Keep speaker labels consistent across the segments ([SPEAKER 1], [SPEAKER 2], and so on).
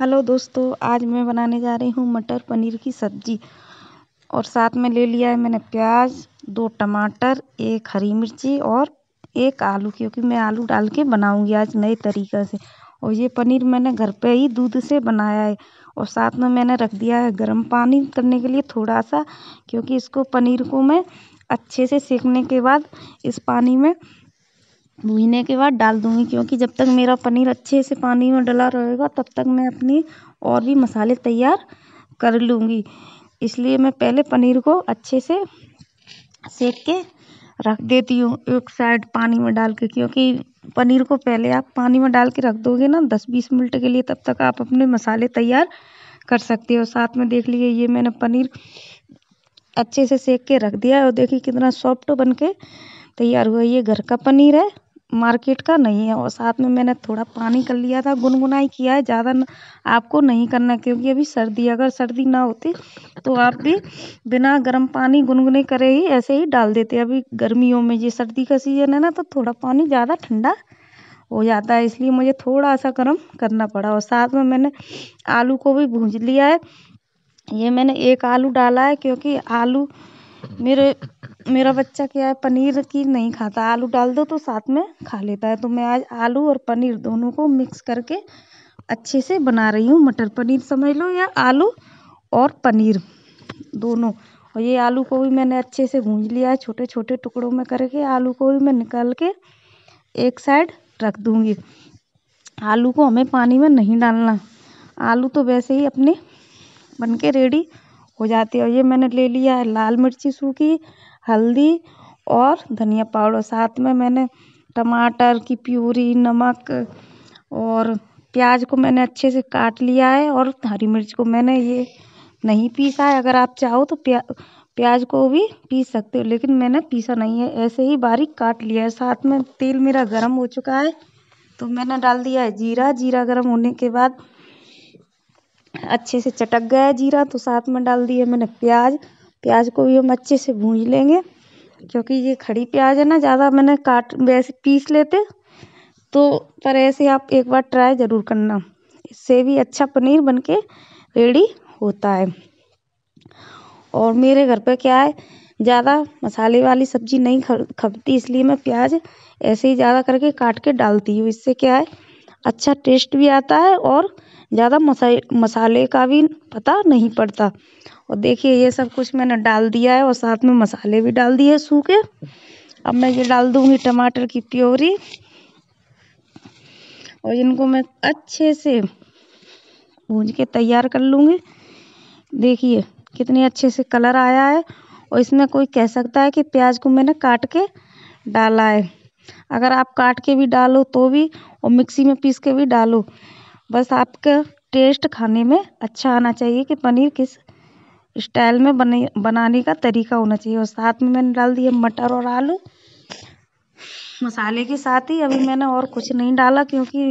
[SPEAKER 1] hello दोस्तों आज मैं बनाने जा रही हूँ मटर पनीर की सब्ज़ी और साथ में ले लिया है मैंने प्याज दो टमाटर एक हरी मिर्ची और एक आलू क्योंकि मैं आलू डाल के बनाऊँगी आज नए तरीक़े से और ये पनीर मैंने घर पे ही दूध से बनाया है और साथ में मैंने रख दिया है गर्म पानी करने के लिए थोड़ा सा क्योंकि इसको पनीर को मैं अच्छे से सेकने के बाद इस पानी में भूनने के बाद डाल दूँगी क्योंकि जब तक मेरा पनीर अच्छे से पानी में डला रहेगा तब तक मैं अपनी और भी मसाले तैयार कर लूँगी इसलिए मैं पहले पनीर को अच्छे से सेक के रख देती हूँ एक साइड पानी में डाल के क्योंकि पनीर को पहले आप पानी में डाल के रख दोगे ना दस बीस मिनट के लिए तब तक आप अपने मसाले तैयार कर सकते हो साथ में देख लीजिए ये मैंने पनीर अच्छे से सेक के रख दिया है और देखिए कितना सॉफ्ट बन के तैयार हुआ ये घर का पनीर है मार्केट का नहीं है और साथ में मैंने थोड़ा पानी कर लिया था गुनगुनाई किया है ज़्यादा आपको नहीं करना क्योंकि अभी सर्दी अगर सर्दी ना होती तो आप भी बिना गर्म पानी गुनगुने करे ही ऐसे ही डाल देते अभी गर्मियों में ये सर्दी का सीज़न है ना तो थोड़ा पानी ज़्यादा ठंडा हो जाता है इसलिए मुझे थोड़ा सा गर्म करना पड़ा और साथ में मैंने आलू को भी भूज लिया है ये मैंने एक आलू डाला है क्योंकि आलू मेरे मेरा बच्चा क्या है पनीर की नहीं खाता आलू डाल दो तो साथ में खा लेता है तो मैं आज आलू और पनीर दोनों को मिक्स करके अच्छे से बना रही हूँ मटर पनीर समझ लो या आलू और पनीर दोनों और ये आलू को भी मैंने अच्छे से भूंज लिया है छोटे छोटे टुकड़ों में करके आलू को भी मैं निकाल के एक साइड रख दूँगी आलू को हमें पानी में नहीं डालना आलू तो वैसे ही अपने बन के रेडी हो जाती है और ये मैंने ले लिया है लाल मिर्ची सूखी हल्दी और धनिया पाउडर साथ में मैंने टमाटर की प्यूरी नमक और प्याज को मैंने अच्छे से काट लिया है और हरी मिर्च को मैंने ये नहीं पीसा है अगर आप चाहो तो प्या प्याज को भी पीस सकते हो लेकिन मैंने पीसा नहीं है ऐसे ही बारीक काट लिया है साथ में तेल मेरा गर्म हो चुका है तो मैंने डाल दिया है जीरा जीरा गर्म होने के बाद अच्छे से चटक गया जीरा तो साथ में डाल दिया मैंने प्याज प्याज को भी हम अच्छे से भूज लेंगे क्योंकि ये खड़ी प्याज है ना ज़्यादा मैंने काट वैसे पीस लेते तो पर ऐसे आप एक बार ट्राई ज़रूर करना इससे भी अच्छा पनीर बनके रेडी होता है और मेरे घर पे क्या है ज़्यादा मसाले वाली सब्जी नहीं खपती इसलिए मैं प्याज ऐसे ही ज़्यादा करके काट के डालती हूँ इससे क्या है अच्छा टेस्ट भी आता है और ज़्यादा मसाले का भी पता नहीं पड़ता और देखिए ये सब कुछ मैंने डाल दिया है और साथ में मसाले भी डाल दिए सूखे अब मैं ये डाल दूँगी टमाटर की प्योरी और इनको मैं अच्छे से भून के तैयार कर लूँगी देखिए कितने अच्छे से कलर आया है और इसमें कोई कह सकता है कि प्याज को मैंने काट के डाला है अगर आप काट के भी डालो तो भी और मिक्सी में पीस के भी डालो बस आपका टेस्ट खाने में अच्छा आना चाहिए कि पनीर किस स्टाइल में बने बनाने का तरीका होना चाहिए और साथ में मैंने डाल दिया मटर और आलू मसाले के साथ ही अभी मैंने और कुछ नहीं डाला क्योंकि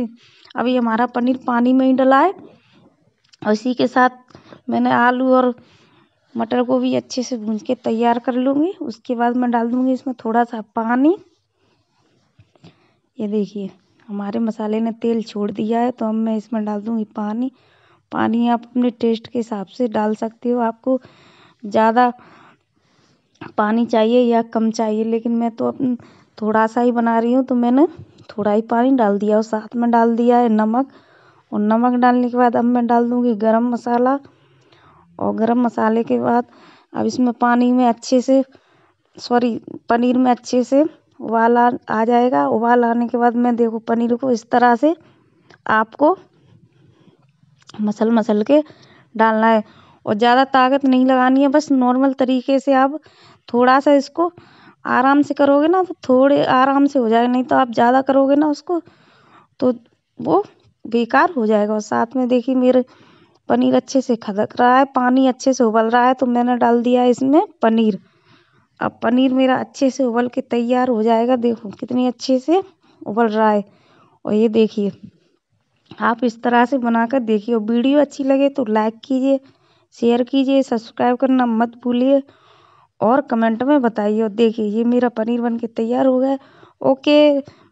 [SPEAKER 1] अभी हमारा पनीर पानी में ही डला है और इसी के साथ मैंने आलू और मटर को भी अच्छे से भून के तैयार कर लूँगी उसके बाद मैं डाल दूँगी इसमें थोड़ा सा पानी ये देखिए हमारे मसाले ने तेल छोड़ दिया है तो अब मैं इसमें डाल दूँगी पानी पानी आप अपने टेस्ट के हिसाब से डाल सकते हो आपको ज़्यादा पानी चाहिए या कम चाहिए लेकिन मैं तो अपन थोड़ा सा ही बना रही हूँ तो मैंने थोड़ा ही पानी डाल दिया और साथ में डाल दिया है नमक और नमक डालने के बाद अब मैं डाल दूँगी गरम मसाला और गरम मसाले के बाद अब इसमें पानी में अच्छे से सॉरी पनीर में अच्छे से उबाल आ आ जाएगा उबाल आने के बाद मैं देखो पनीर को इस तरह से आपको मसल मसल के डालना है और ज़्यादा ताकत नहीं लगानी है बस नॉर्मल तरीके से आप थोड़ा सा इसको आराम से करोगे ना तो थोड़े आराम से हो जाएगा नहीं तो आप ज़्यादा करोगे ना उसको तो वो बेकार हो जाएगा और साथ में देखिए मेरे पनीर अच्छे से खदक रहा है पानी अच्छे से उबल रहा है तो मैंने डाल दिया है इसमें पनीर अब पनीर मेरा अच्छे से उबल के तैयार हो जाएगा देखो कितनी अच्छे से उबल रहा है और ये देखिए आप इस तरह से बनाकर देखिए और वीडियो अच्छी लगे तो लाइक कीजिए शेयर कीजिए सब्सक्राइब करना मत भूलिए और कमेंट में बताइए और देखिए ये मेरा पनीर बन के तैयार हो गया ओके